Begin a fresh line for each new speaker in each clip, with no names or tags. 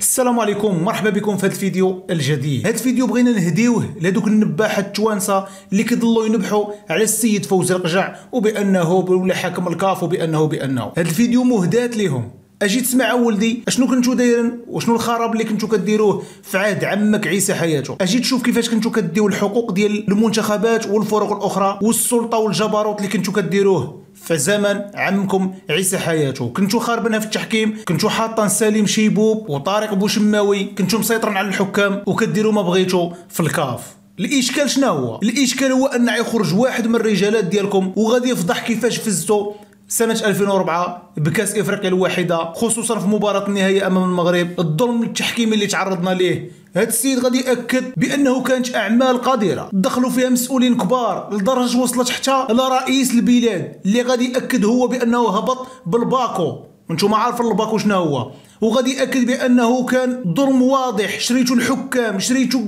السلام عليكم مرحبا بكم في هذا الفيديو الجديد هذا الفيديو بغينا نهديوه لهذوك النباحه التوانسه اللي كيضلوا ينبحوا على السيد فوزي القجع وبانه ولا حاكم الكاف وبانه بانه هذا الفيديو مهدات ليهم اجي تسمع ولدي اشنو كنتو دايرين وشنو الخراب اللي كنتو كديروه في عهد عمك عيسى حياته اجي تشوف كيفاش كنتو كديو الحقوق ديال المنتخبات والفرق الاخرى والسلطه والجبروت اللي كنتو كديروه في زمن عمكم عيسى حياته كنتو خاربينها في التحكيم كنتو حاطين سليم شيبوب وطارق بوشماوي كنتو مسيطرين على الحكام وكديروا ما بغيتو في الكاف الاشكال شنو هو الاشكال هو ان يخرج واحد من الرجالات ديالكم وغادي يفضح كيفاش فزتو سنة 2004 بكأس إفريقيا الواحدة خصوصا في مباراة النهائية أمام المغرب الظلم التحكيمي اللي تعرضنا ليه هاد السيد غادي ياكد بانه كانت اعمال قذره دخلوا فيها مسؤولين كبار لدرجه وصلت حتى لرئيس البلاد اللي غادي ياكد هو بانه هبط بالباكو وانتم عارفين الباكو شنو هو وغادي ياكد بانه كان ظلم واضح شريتو الحكام شريتو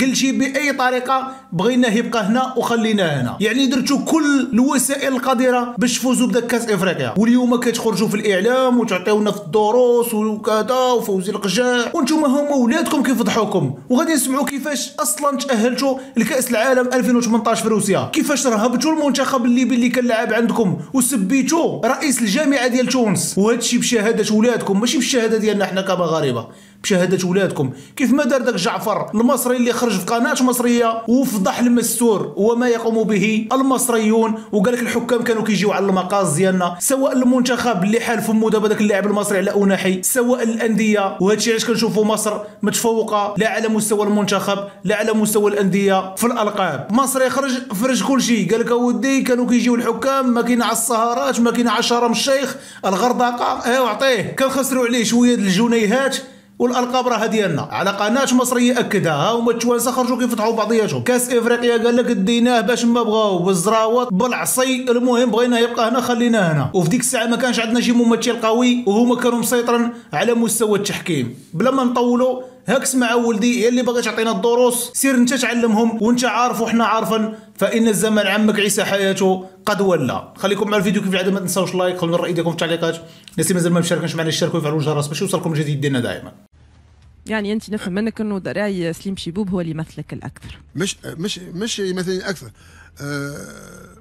قل شي باي طريقه بغيناه يبقى هنا وخليناه هنا يعني درتو كل الوسائل القادره باش تفوزوا بداك كاس افريقيا واليوم كتخرجوا في الاعلام وتعطيونا في الدروس وكذا وفوزي القجاع وانتم هما ولادكم كيفضحوكم وغادي نسمعوا كيفاش اصلا تاهلتوا لكاس العالم 2018 في روسيا كيفاش رهبتوا المنتخب الليبي اللي كان لعب عندكم وسبيتوا رئيس الجامعه ديال تونس وهذا الشيء بشهاده ولادكم ماشي بالشهاده ديالنا حنا كمغاربه بشهاده ولادكم كيف ما دار داك جعفر المصري اللي خرج في قناه مصريه وفضح المستور وما يقوم به المصريون وقال لك الحكام كانوا كيجيو على المقاص ديالنا سواء المنتخب اللي حال فمو دابا داك اللاعب المصري على اوناحي سواء الانديه وهادشي علاش كنشوفوا مصر متفوقه لا على مستوى المنتخب لا على مستوى الانديه في الالقاب مصري خرج فرج كل شيء قال لك اودي كانوا كيجيو الحكام ما كاين على السهرات ما كاين على شرم الشيخ الغردقه ايوا عطيه كنخسروا عليه شويه الجنيهات والالقاب راه ديالنا على قناه مصريه اكدها ها هما التوانسه خرجوا كيفتحوا بعضياتهم كاس افريقيا قال لك ديناه باش ما بغاو بالزراوط بالعصي المهم بغيناه يبقى هنا خليناه هنا وفي ديك الساعه ما كانش عندنا شي ممثل قوي وهما كانوا مسيطرين على مستوى التحكيم بلا ما نطولوا هاك مع ولدي هي اللي باغي تعطينا الدروس سير انت تعلمهم وانت عارف وحنا عارفين فان الزمن عمك عيسى حياته قد ولى خليكم مع الفيديو كيف العاده ما تنساوش لايك خلونا الراي ديالكم في التعليقات الناس اللي مازال ما مشاركنش معنا اشتركوا وفعلوا الجرس باش يوصلكم الجديد ديالنا
دائما
يعني انت نفهم منك انه راي سليم شيبوب هو اللي يمثلك الاكثر
مش مش مش يمثلني اكثر آه،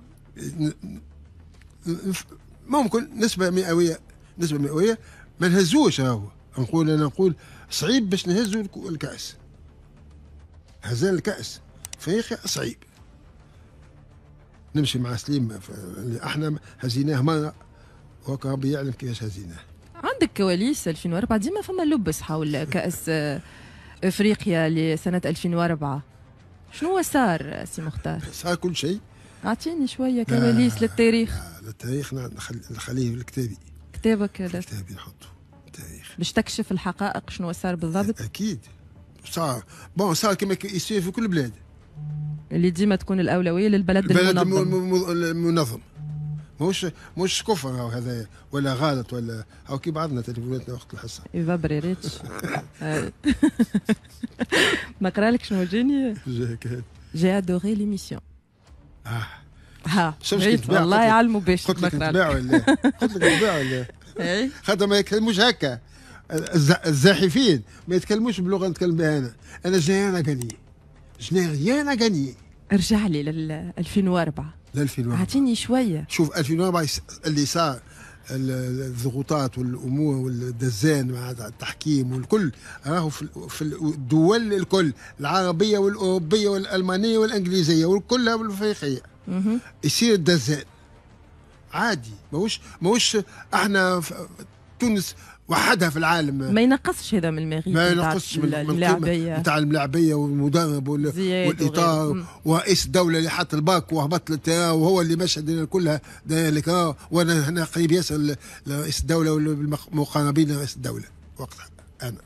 ممكن نسبه مئويه نسبه مئويه ما نهزوش هو نقول انا نقول صعيب باش نهزوا الكاس هزان الكاس فيخي صعيب نمشي مع سليم اللي احنا هزيناه مره وكان ربي يعلم كيفاش هزيناه
عندك كواليس 2004 ديما فما لبس حول كأس افريقيا لسنه 2004 شنو صار سي مختار؟ صار كل شيء اعطيني شويه آه، كواليس للتاريخ آه،
للتاريخ نخليه لكتابي
كتابك كتابي نحطه التاريخ باش تكشف الحقائق شنو صار بالضبط اكيد صار
بون صار كما يصير في كل بلاد
اللي ديما تكون الاولويه للبلد البلد المنظم,
المنظم. مش مش كفر او هذا ولا غلط ولا او كي بعضنا تليفوناتنا وقت الحصه يفبري ريتش
ما قرالكش موجيني جي ادوري ليميسيون اه ها والله يعلموا باش قلت لك نتباع ولا
قلت لك نتباع ولا خاطر إيه. ما يتكلموش هكا الزاحفين ما يتكلموش باللغه نتكلم بها انا انا جني انا غني جني غيان
غني ارجع لي لل 2004
ل 2004 اعطيني شويه شوف 2004 اللي صار الضغوطات والامور والدزان مع التحكيم والكل راهو في الدول الكل العربيه والاوروبيه والالمانيه والانجليزيه وكلها والافريقيه يصير الدزان عادي ماهوش ماهوش احنا تونس وحدها في العالم ما
ينقصش هذا من المغيب ما ينقصش من الملاعبيه نتاع
الملاعبيه والمدرب والاطار ورئيس الدوله اللي حط الباك وهبط وهو اللي مشى الدنيا كلها ذلك وانا هنا قريب ياسر لرئيس الدوله والمقربين لرئيس الدوله وقتها انا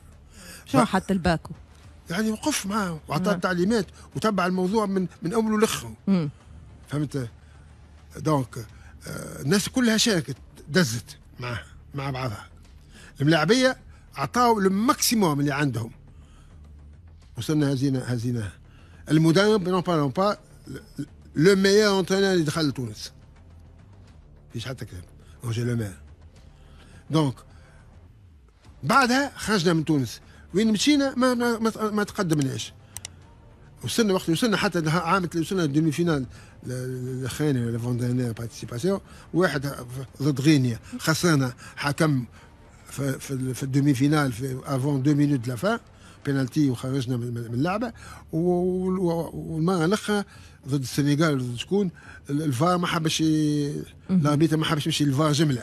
شو حط الباكو؟ يعني وقف معاه وعطاه نعم. تعليمات وتبع الموضوع من من اوله لاخره فهمت آه، دونك آه، الناس كلها شاركت دزت معاه مع بعضها الملاعبيه اعطاو الماكسيموم اللي عندهم وصلنا هزينا هزينا المدرب نون بارلون با لو ميور انترونور اللي دخل لتونس فيش حتى كلام روجي لو مير دونك بعدها خرجنا من تونس وين مشينا ما ما, ما تقدمناش وصلنا وقت وصلنا حتى عام وصلنا دومي فينال الاخراني ولا دانيير بارتيسيباسيون واحد ضد غينيا خسرنا حكم في, في, في الدومي فينال في افون دو مينوت لا فان بينالتي وخرجنا من اللعبه والمره الاخرى ضد السنغال ضد شكون الفار ما حبش الاربيتر ما حبش يمشي الفار جمله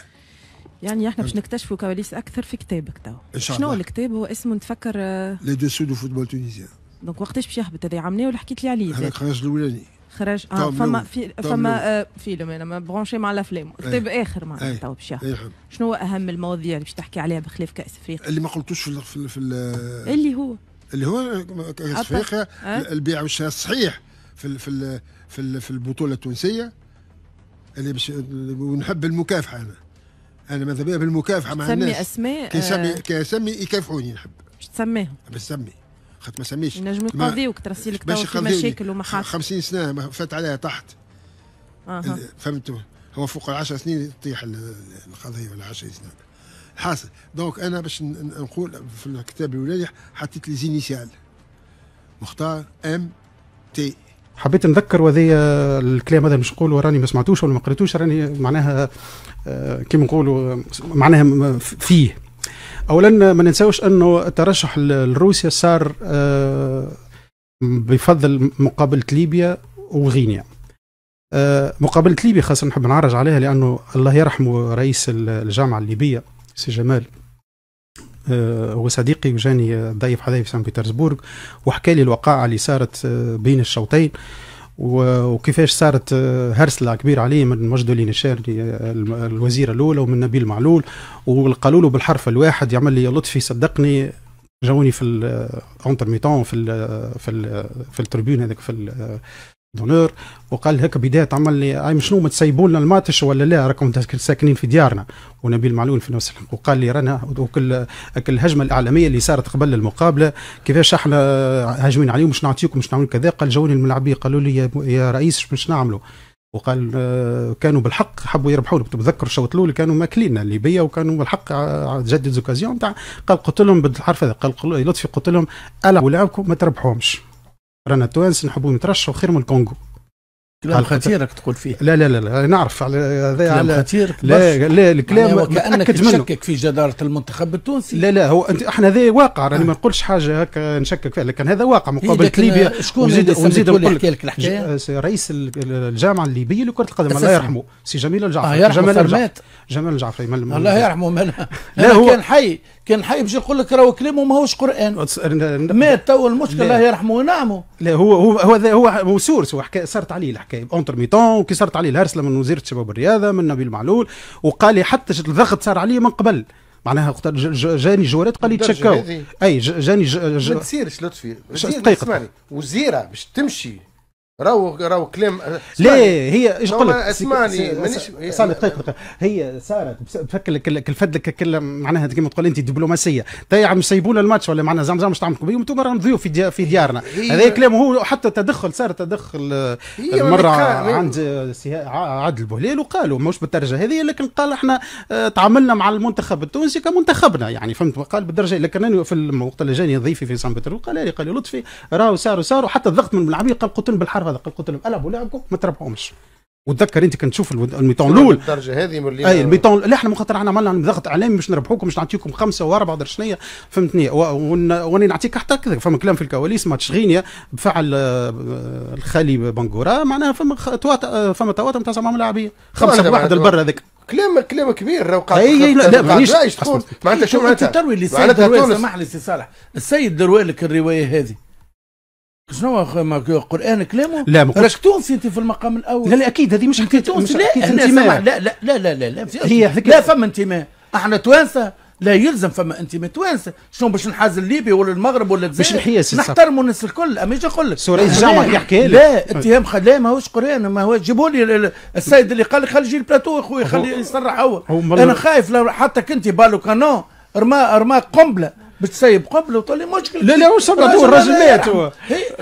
يعني احنا باش أه. نكتشفوا كواليس اكثر في كتابك تو ان شاء الله شنو الكتاب هو اسمه نتفكر
لي دوسو دو فوتبول تونيزيان
دونك وقتاش باش يهبط هذا عام ولا حكيت لي عليه هذاك
خرج الاولاني
خرج آه فما في فما فيلم انا آه، ما برونشي مع الافلام إيه. كتاب اخر معناتها تو باش شنو هو اهم المواضيع اللي باش تحكي عليها بخلاف كاس افريقيا اللي ما قلتوش في,
في, اللي هو اللي هو كاس افريقيا إيه. البيع والشراء الصحيح في في في, في البطوله التونسيه اللي باش ونحب المكافحه انا انا ماذا بيا بالمكافحه مع الناس تسمي اسماء كي كيسمي آه. يكافحوني نحب باش تسميهم باش تسمي خاطر ما سميش نجم يقضيوك ترسي لك في مشاكل ومحاكم 50 سنه فات عليها تحت أه. فهمت هو فوق ال 10 سنين تطيح القضيه ولا 10 سنين حاصل دونك انا باش نقول في الكتاب الاولاني حطيت لي زينيسيال مختار ام تي
حبيت نذكر وذي الكلام هذا مش نقول راني ما سمعتوش ولا ما قريتوش راني معناها آه، كيما نقولوا معناها فيه اولا ما ننساوش انه الترشح لروسيا صار آه، بفضل مقابله ليبيا وغينيا آه، مقابله ليبيا خاصه نحب نعرج عليها لانه الله يرحمه رئيس الجامعه الليبيه سي جمال آه، هو صديقي وجاني ضيف حدايا في سان بيترسبورغ وحكى لي الوقائع اللي صارت بين الشوطين وكيفاش صارت آه، هرسله كبيره عليه من مجد الدين الشهري آه، الوزيره الاولى ومن نبيل معلول وقالوا له بالحرف الواحد يعمل لي لطفي صدقني جاوني في اونترميتون آه، في في في التربيون هذاك في دونور وقال هكا بدايه عمل لي اي شنو ما تسيبوا لنا الماتش ولا لا راكم ساكنين في ديارنا ونبيل معلول في نفس الحق وقال لي رانا وكل الهجمه الاعلاميه اللي صارت قبل المقابله كيفاش احنا هاجمين عليهم مش نعطيكم مش نعمل كذا قال جوني الملعبيه قالوا لي يا رئيس مش نعملوا وقال آه، كانوا بالحق حبوا يربحوا لهم تتذكر الاول كانوا ماكلين ليبيا وكانوا بالحق آه، جدد زوكازيون تاع قال قلت لهم بالحرف هذا قال لطفي قلت لهم العبوا لعبكم ما تربحوهمش رانا التوانس نحبوا نترشحوا خير من الكونغو كلام خطير راك تقول فيه لا لا لا, لا نعرف على هذا على خطير لا لا الكلام كانك تشكك في جداره المنتخب التونسي لا لا هو انت احنا هذا واقع راني آه. ما نقولش حاجه هكا نشكك فيها لكن هذا واقع مقابله ليبيا شكون ونزيد ونزيد نقول لك الحكايه آه، رئيس الجامعه الليبيه لكره القدم الله يرحمه سي جميل الجعفري آه جمال الجعفري جمال الجعفري الله يرحمه لا هو كان حي كان حي باش يقول لك راهو كلامه
ماهوش قران
مات تو المشكله الله يرحمه ونعمه لا هو هو هو هو, هو سورس هو حكايه صارت عليه الحكايه اونتر ميتون وكي صارت عليه الهرسله من وزيره الشباب والرياضه من نبيل معلول وقال لي حتى الضغط صار عليه من قبل معناها وقت جاني جوارات قال لي تشكاو اي جاني ما تصيرش
لطفي وزيره باش تمشي راهو راهو كلام آه، لا هي ايش نقول لك اسمعني مانيش صالح
دقيقه طيب، طيب. هي صارت تفكر لك الفد لك معناها كما تقول انت دبلوماسيه تايا مش سيبونا الماتش ولا معناها زعما مش تعملوا بهم انتم راهم ضيوف في, دي في ديارنا هذا كلام هو حتى تدخل صار تدخل آه، مره عند آه، عادل بهلال وقالوا مش بالدرجه هذه لكن قال احنا تعاملنا مع المنتخب التونسي كمنتخبنا يعني فهمت قال بالدرجه لكن انا في الوقت اللي جاني ضيفي في سان بطريرو قال لي قال لي لطفي راهو صاروا صاروا حتى الضغط من العميق قال قلت بالحرف هذا قلت لهم العبوا لعبكم ما تربحوهمش وتذكر انت كنت تشوف الميتون الاول
الدرجه هذه مولينا اي الميتون
لا احنا مخاطر احنا عملنا ضغط اعلامي باش نربحوكم باش نعطيكم خمسه واربعه درجه شنية فهمتني وانا نعطيك حتى كذا فما كلام في الكواليس ماتش غينيا بفعل الخالي آه، بنقورا معناها فما توات آه، فما تواتر تاع زعما لاعبيه خمسه واحد البر هذاك
كلام كلام كبير راهو قاعد اي لا لا مانيش معناتها شو معناتها تروي اللي سامح لي سي صالح
السيد دروي لك الروايه هذه شنو ما قران كلامه لا ما راك تونسي انت في المقام الاول لا لا اكيد هذه مش حكايه تونسي لا انتماء لا لا لا لا لا, لا, هي لا فما انتماء احنا توانسه لا يلزم فما انتماء توانسه شنو باش نحاز الليبي ولا المغرب ولا الجزائر باش نحترموا الناس الكل اما اجي نقول لك سوري الجامعه يحكي لا طيب. اتهام لا ماهوش قران ما هو جيبوا لي السيد اللي قال لي خلي البلاتو اخويا خلي يصرح هو انا خايف لو حتى كنت بالو كانون رما رما قنبله باش تسيب قبل وطلي مشكل لا لا واش تبدا الراجل مات هو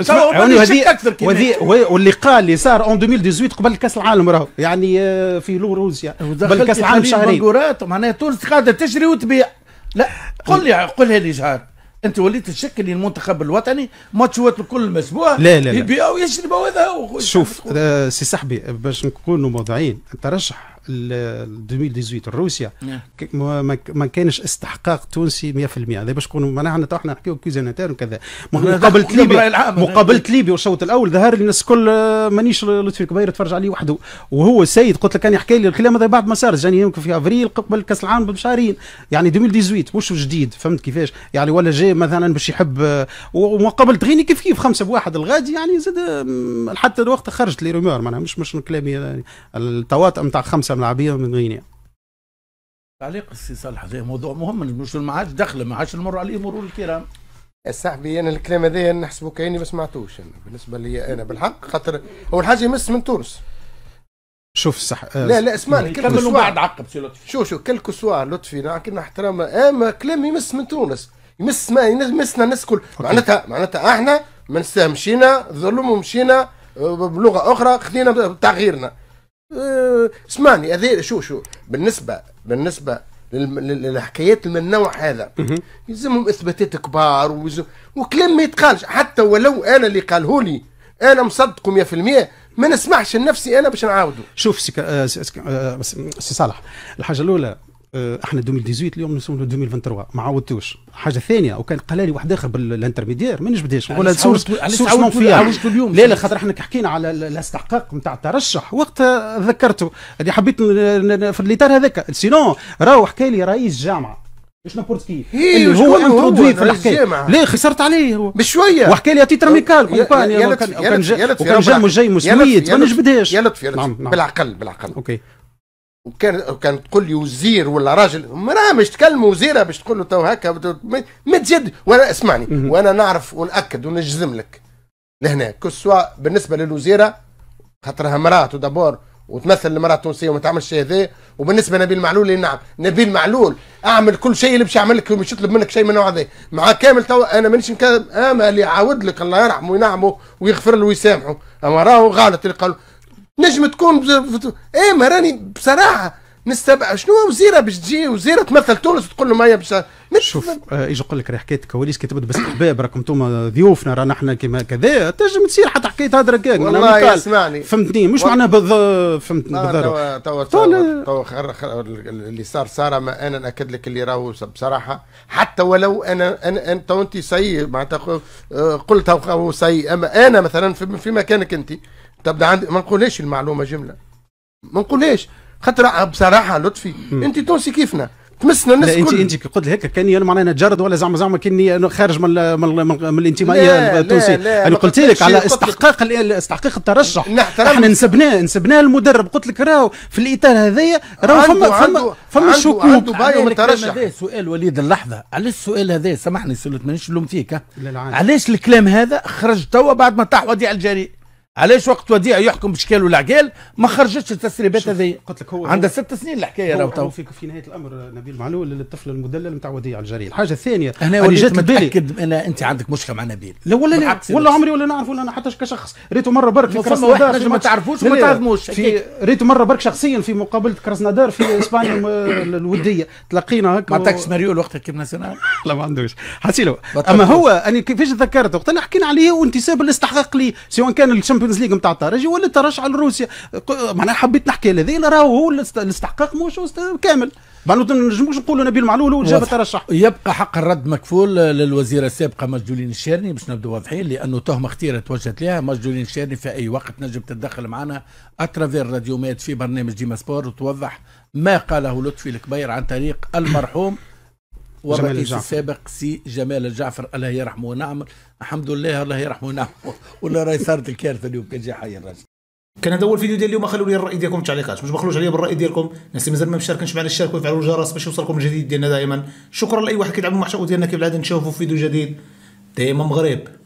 يعني هذه
واللقاء اللي صار اون 2018 قبل كاس العالم راهو يعني آه، في لو روسيا يعني. قبل كاس العالم شهرين معناها تونس قاعده تشري وتبيع لا قل لي قلها لي جهار
انت وليت تشكل المنتخب الوطني ماتشات الكل مسبوع لا لا لا يبيعوا يشربوا هذا
شوف
آه، سي صاحبي باش نكونوا موضوعين ترشح 2018 روسيا نعم. ما كانش استحقاق تونسي 100% هذا باش نكونوا معناها تو احنا نحكيو كوزيناتير وكذا مقابله ليبيا مقابله ليبيا والشوط الاول ظهر لي الناس الكل آه، مانيش لطفي الكبير تفرج عليه وحده وهو سيد قلت لك كان يحكي لي الكلام هذا بعد ما صار جاني يمكن في افريل قبل كاس العالم بشهرين يعني 2018 مش جديد فهمت كيفاش يعني ولا جاي مثلا باش يحب آه، ومقابله غيني كيف كيف خمسه بواحد الغادي يعني زاد آه، حتى الوقت خرجت لي رومور معناها مش مش كلامي يعني التواطئ نتاع خمسه العربيه ومن غينيا يعني.
تعليق السي صالح هذا موضوع مهم مش ما عادش دخله ما عادش نمر عليه مرور الكرام صاحبي انا الكلام هذا نحسبه كاني ما سمعتوش انا بالنسبه لي انا بالحق خاطر اول حاجه يمس من تونس شوف صح آه، لا لا اسمعني كمل بعد عقب سي لطفي شو شو كل كسوار لطفي لكن احترام اما كلام يمس من تونس يمس ما يمسنا الناس الكل معناتها معناتها احنا ما مشينا ظلموا مشينا آه، بلغه اخرى خذينا تغييرنا آه، اسمعني هذه شو شو بالنسبه بالنسبه للحكايات من النوع هذا يلزمهم اثباتات كبار وكلام ما يتقالش حتى ولو انا اللي قاله لي انا مصدقه 100% ما نسمحش لنفسي انا باش نعاوده شوف سي, آه، آه، سي صالح
الحاجه الاولى آه، احنا 2018 اليوم نسوم 2023 ما عاودتوش حاجه ثانيه وكان قال لي واحد اخر بالانترميدير ما نجبدهاش نقولها سورس سورس نون اليوم لا لا خاطر احنا حكينا على الاستحقاق نتاع الترشح وقتها ذكرته اللي حبيت في الاطار هذاك سينو راهو حكى لي رئيس جامعه مش نابورت كيف إيه، اللي هو انترودوي في الحكايه لا خسرت عليه هو بشويه وحكى لي تيتر ميكال كومباني وكان جا وكان جاي مسويت ما نجبدهاش
يا لطفي نعم، نعم. بالعقل بالعقل اوكي وكان وكان تقول لي وزير ولا راجل مراه مش تكلم وزيره باش تقول له تو هكا ما تزيد وانا اسمعني وانا نعرف وناكد ونجزم لك لهنا كسوا بالنسبه للوزيره خاطرها مرات دابور وتمثل المراه التونسيه وما تعملش شيء هذا وبالنسبه لنبيل معلول إيه، نعم نبيل معلول اعمل كل شيء اللي باش يعمل لك ومش يطلب منك شيء من النوع هذا مع كامل تو انا مانيش نكذب اما اللي يعاود لك الله يرحمه وينعمه ويغفر له ويسامحه اما راهو غلط اللي قالوا نجم تكون بز... ايه ما راني بصراحه نستبع شنو وزيره باش تجي وزيره تمثل تونس تقول لهم هيا باش شوف
ايش آه، نقول لك حكايه الكواليس كي تبدا احباب راكم انتم ضيوفنا رانا احنا كما كذا تنجم تصير حتى حكايه هضره كان والله اسمعني فهمتني مش معناها بض فهمتني آه، بالضروره
توا توا آه. اللي صار صار ما انا ناكد لك اللي راهو بصراحه حتى ولو انا انا انت انت سيء معناتها قلت هو سيء اما انا مثلا في, في مكانك انت تبدا عندي ما نقولهاش المعلومه جمله ما نقولهاش خاطر بصراحه لطفي انت تونسي كيفنا تمسنا الناس لا انت انت كي قلت هيك كاني انا معناها نجرد ولا زعما زعما كاني
خارج من من, من الانتمائيه التونسيه انا قلت لك على استحقاق استحقاق الترشح احنا نسبناه نسبناه المدرب قلت لك راهو في الاطار هذايا راهو فما فما فما شكوك عنده بايو مترشح
سؤال وليد اللحظه علاش السؤال هذا سامحني سلت مانيش نلوم فيك علاش الكلام هذا خرج توا بعد ما طاح وديع الجري علاش وقت وديع يحكم بشكال والعقال ما خرجتش التسريبات هذه قلت لك هو عندها ست سنين الحكايه راهو تو في,
في نهايه الامر نبيل معلول الطفل المدلل نتاع وديع الجرير الحاجه الثانيه هنا وليت متاكد انا انت عندك مشكله مع نبيل لا ولا ولا عمري ولا نعرف ولا انا حتى كشخص ريته مره برك في ما تعرفوش وما تعرفوش في ريته مره برك شخصيا في مقابله كراسنادار في اسبانيا الوديه تلقينا هكا ما عطاكش مريول وقتها كيف ناسيونال لا ما عندوش حسيلو اما هو انا كيفاش تذكرت وقت حكينا عليه وانتساب الاستحقاق ليه سواء كان الشامبيون الشامبيونز ليغ نتاع الترجي ولا ترشح لروسيا معناها حبيت نحكي هذا راهو هو الاستحقاق مش كامل ما نجموش نقولوا نبيل معلول هو جاب ترشح
يبقى حق الرد مكفول للوزيرة السابقة مجدولين الشيرني باش نبدو واضحين لأنه تهمة خطيرة توجهت لها مجدولين الشيرني في أي وقت نجم تتدخل معنا أترافير راديومات في برنامج ديما سبور وتوضح ما قاله لطفي الكبير عن طريق المرحوم والرئيس السابق سي جمال الجعفر الله يرحمه ونعم الحمد لله الله يرحمه ونعم ولا راهي صارت الكارثه اليوم كان جا
حي الراجل كان هذا هو الفيديو ديال اليوم خلوا لي الراي ديالكم تعليقات واش ما خلوش عليا بالراي ديالكم الناس اللي مازال ما مشاركينش معنا اشتركوا وفعلوا الجرس باش يوصلكم الجديد ديالنا دائما شكرا لاي واحد كيدعم المحتوى ديالنا كيف العاده نشوفوا فيديو جديد دائما مغرب